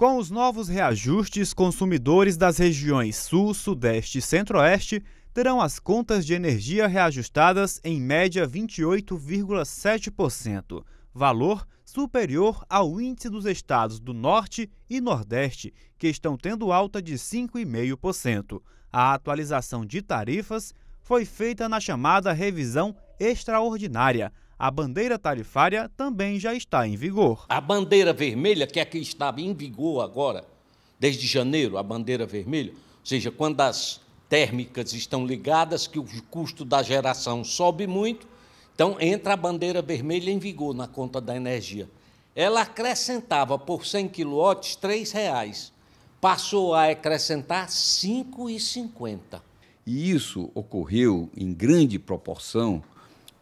Com os novos reajustes, consumidores das regiões Sul, Sudeste e Centro-Oeste terão as contas de energia reajustadas em média 28,7%, valor superior ao índice dos estados do Norte e Nordeste, que estão tendo alta de 5,5%. A atualização de tarifas foi feita na chamada revisão extraordinária, a bandeira tarifária também já está em vigor. A bandeira vermelha, que é a que estava em vigor agora, desde janeiro, a bandeira vermelha, ou seja, quando as térmicas estão ligadas, que o custo da geração sobe muito, então entra a bandeira vermelha em vigor na conta da energia. Ela acrescentava por 100 kW R$ reais, passou a acrescentar R$ 5,50. E isso ocorreu em grande proporção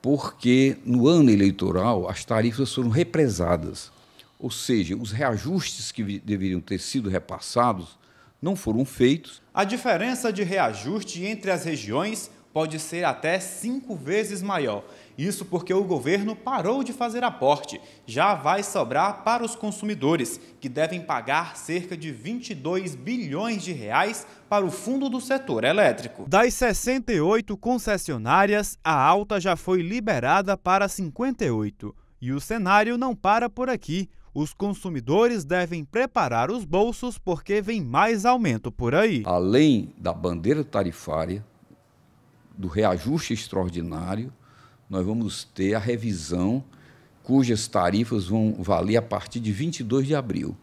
porque no ano eleitoral as tarifas foram represadas, ou seja, os reajustes que deveriam ter sido repassados não foram feitos. A diferença de reajuste entre as regiões pode ser até cinco vezes maior. Isso porque o governo parou de fazer aporte. Já vai sobrar para os consumidores, que devem pagar cerca de 22 bilhões de reais para o fundo do setor elétrico. Das 68 concessionárias, a alta já foi liberada para 58. E o cenário não para por aqui. Os consumidores devem preparar os bolsos porque vem mais aumento por aí. Além da bandeira tarifária, do reajuste extraordinário, nós vamos ter a revisão cujas tarifas vão valer a partir de 22 de abril.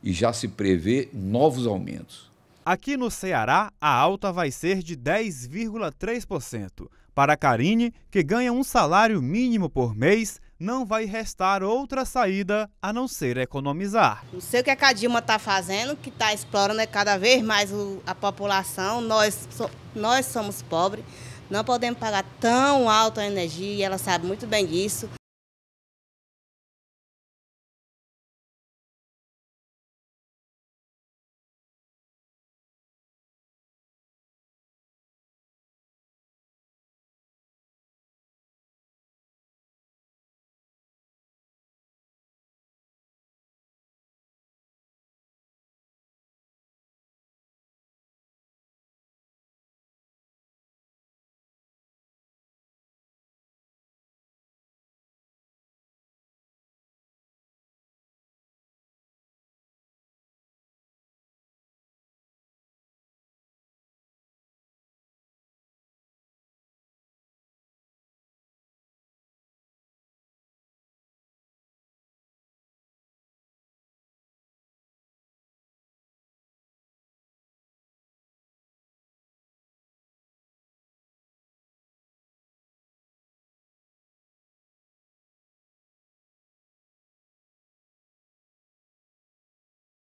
E já se prevê novos aumentos. Aqui no Ceará, a alta vai ser de 10,3%. Para a Karine, que ganha um salário mínimo por mês, não vai restar outra saída a não ser economizar. Não sei o que é a Cadilma está fazendo, que está explorando né, cada vez mais a população. Nós, nós somos pobres, não podemos pagar tão alta a energia e ela sabe muito bem disso.